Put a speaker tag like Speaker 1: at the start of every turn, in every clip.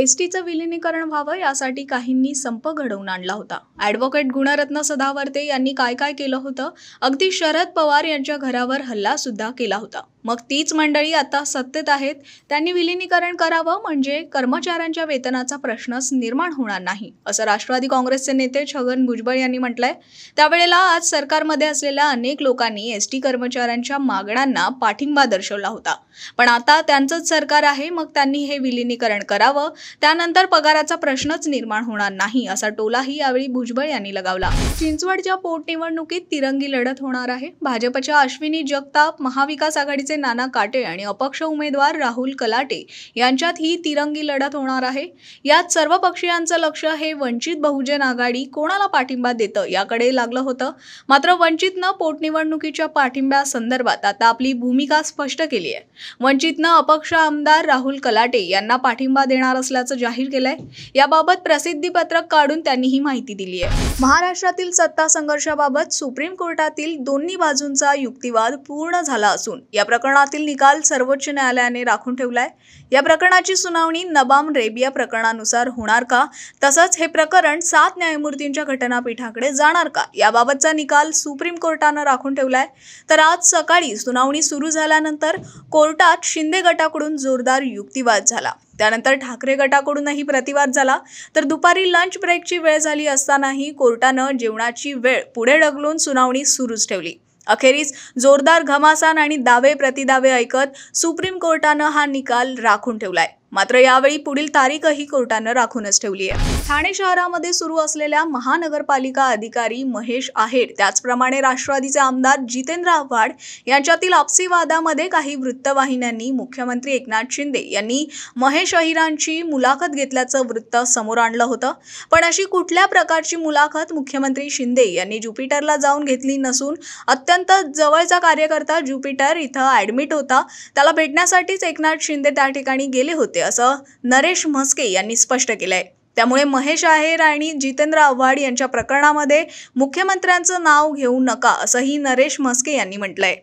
Speaker 1: S टीचं विलिनीकरण व्हावं यासाठी काहींनी संप घडवून आणला होता ॲडव्होकेट गुणरत्न सदावर्ते यांनी काय काय केलं होतं अगदी शरद पवार यांच्या घरावर हल्ला सुद्धा केला होता मग तीच मंडळी आता सत्तेत आहेत त्यांनी विलिनीकरण करावं म्हणजे कर्मचाऱ्यांच्या वेतनाचा प्रश्नच निर्माण होणार नाही असं राष्ट्रवादी काँग्रेसचे नेते छगन भुजबळ यांनी म्हटलंय त्यावेळेला आज सरकारमध्ये असलेल्या अनेक लोकांनी एस टी कर्मचाऱ्यांच्या मागण्यांना पाठिंबा दर्शवला होता पण आता त्यांचंच सरकार आहे मग त्यांनी हे विलिनीकरण करावं त्यानंतर पगाराचा प्रश्नच निर्माण होणार नाही असा टोलाही यावेळी भुजबळ यांनी लगावला चिंचवडच्या पोटनिवडणुकीत तिरंगी लढत होणार आहे भाजपच्या अश्विनी जगताप महाविकास आघाडीचे नाना काटे आणि अपक्ष उमेदवार राहुल कलाटे यांच्यात ही तिरंगी लढत होणार आहे यात सर्व पक्षीयांचं लक्ष हे वंचित बहुजन आघाडी कोणाला पाठिंबा देतं याकडे लागलं होतं मात्र वंचितनं पोटनिवडणुकीच्या पाठिंब्यासंदर्भात आता आपली भूमिका स्पष्ट केली आहे वंचितनं अपक्ष आमदार राहुल कलाटे यांना पाठिंबा देणार असल्याचं जाहीर केलंय याबाबत प्रसिद्धी पत्रक काढून त्यांनी ही माहिती दिली आहे महाराष्ट्रातील सत्ता संघर्षाबाबत सुप्रीम कोर्टातील दोन्ही बाजूंचा युक्तिवाद पूर्ण झाला असून या प्रकार प्रकरणातील निकाल सर्वोच्च न्यायालयाने राखून ठेवलाय या प्रकरणाची सुनावणी नबाम रेबिया प्रकरणानुसार होणार का तसंच हे प्रकरण सात न्यायमूर्तींच्या घटनापीठाकडे जाणार का याबाबतचा निकाल सुप्रीम कोर्टानं राखून ठेवलाय तर आज सकाळी सुनावणी सुरू झाल्यानंतर कोर्टात शिंदे गटाकडून जोरदार युक्तिवाद झाला त्यानंतर ठाकरे गटाकडूनही प्रतिवाद झाला तर दुपारी लंच ब्रेकची वेळ झाली असतानाही कोर्टानं जेवणाची वेळ पुढे ढकलून सुनावणी सुरूच ठेवली अखेरीस जोरदार घमासान आणि दावे प्रतिदावे ऐकत सुप्रीम कोर्टानं हा निकाल राखून ठेवलाय मात्र यावेळी पुढील तारीखही कोर्टानं राखूनच ठेवली आहे ठाणे शहरामध्ये सुरू असलेल्या महानगरपालिका अधिकारी महेश आहेर त्याचप्रमाणे राष्ट्रवादीचे आमदार जितेंद्र आव्हाड यांच्यातील आपसी वादामध्ये काही वृत्तवाहिन्यांनी मुख्यमंत्री एकनाथ शिंदे यांनी महेश अहिरांची मुलाखत घेतल्याचं वृत्त समोर आणलं होतं पण अशी कुठल्या प्रकारची मुलाखत मुख्यमंत्री शिंदे यांनी ज्युपिटरला जाऊन घेतली नसून अत्यंत जवळचा कार्यकर्ता ज्युपिटर इथं ॲडमिट होता त्याला भेटण्यासाठीच एकनाथ शिंदे त्या ठिकाणी गेले होते असं नरेश म्हस्के यांनी स्पष्ट केलं आहे त्यामुळे महेश आहेर आणि जितेंद्र आव्हाड यांच्या प्रकरणामध्ये मुख्यमंत्र्यांचं नाव घेऊ नका असंही नरेश म्हस्के यांनी म्हटलंय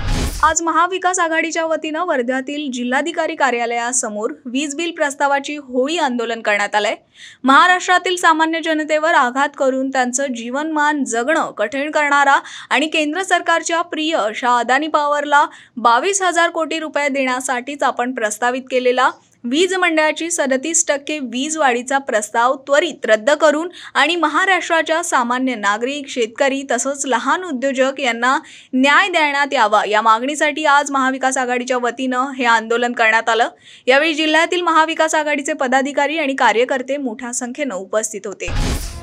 Speaker 1: आज महाविकास आघाडीच्या वतीनं वर्ध्यातील जिल्हाधिकारी कार्यालयासमोर वीज बिल प्रस्तावाची होळी आंदोलन करण्यात आलंय महाराष्ट्रातील सामान्य जनतेवर आघात करून त्यांचं जीवनमान जगणं कठीण करणारा आणि केंद्र सरकारच्या प्रिय अशा अदानी पॉवरला बावीस हजार कोटी रुपये देण्यासाठीच आपण प्रस्तावित केलेला वीज मंडळाची सदतीस टक्के वीज वाढीचा प्रस्ताव त्वरित रद्द करून आणि महाराष्ट्राच्या सामान्य नागरिक शेतकरी तसंच लहान उद्योजक यांना न्याय देण्यात यावा या मागणीसाठी आज महाविकास आघाडीच्या वतीनं हे आंदोलन करण्यात आलं यावेळी जिल्ह्यातील महाविकास आघाडीचे पदाधिकारी आणि कार्यकर्ते मोठ्या संख्येनं उपस्थित होते